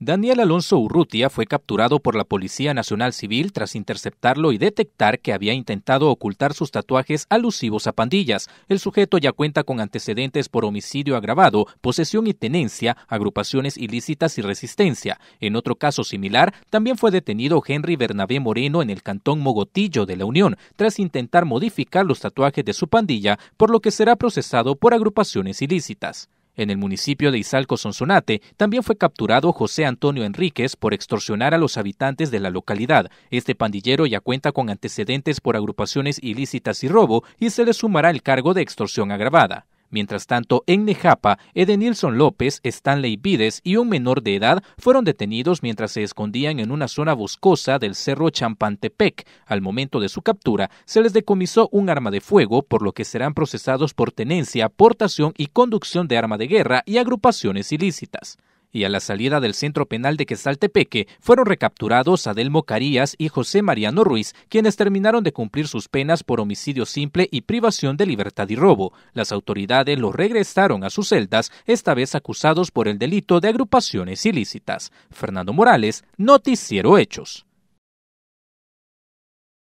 Daniel Alonso Urrutia fue capturado por la Policía Nacional Civil tras interceptarlo y detectar que había intentado ocultar sus tatuajes alusivos a pandillas. El sujeto ya cuenta con antecedentes por homicidio agravado, posesión y tenencia, agrupaciones ilícitas y resistencia. En otro caso similar, también fue detenido Henry Bernabé Moreno en el cantón Mogotillo de la Unión, tras intentar modificar los tatuajes de su pandilla, por lo que será procesado por agrupaciones ilícitas. En el municipio de Izalco Sonsonate también fue capturado José Antonio Enríquez por extorsionar a los habitantes de la localidad. Este pandillero ya cuenta con antecedentes por agrupaciones ilícitas y robo y se le sumará el cargo de extorsión agravada. Mientras tanto, en Nejapa, Edenilson López, Stanley Vides y un menor de edad fueron detenidos mientras se escondían en una zona boscosa del cerro Champantepec. Al momento de su captura, se les decomisó un arma de fuego, por lo que serán procesados por tenencia, portación y conducción de arma de guerra y agrupaciones ilícitas y a la salida del centro penal de Quesaltepeque fueron recapturados Adelmo Carías y José Mariano Ruiz, quienes terminaron de cumplir sus penas por homicidio simple y privación de libertad y robo. Las autoridades los regresaron a sus celdas, esta vez acusados por el delito de agrupaciones ilícitas. Fernando Morales, Noticiero Hechos.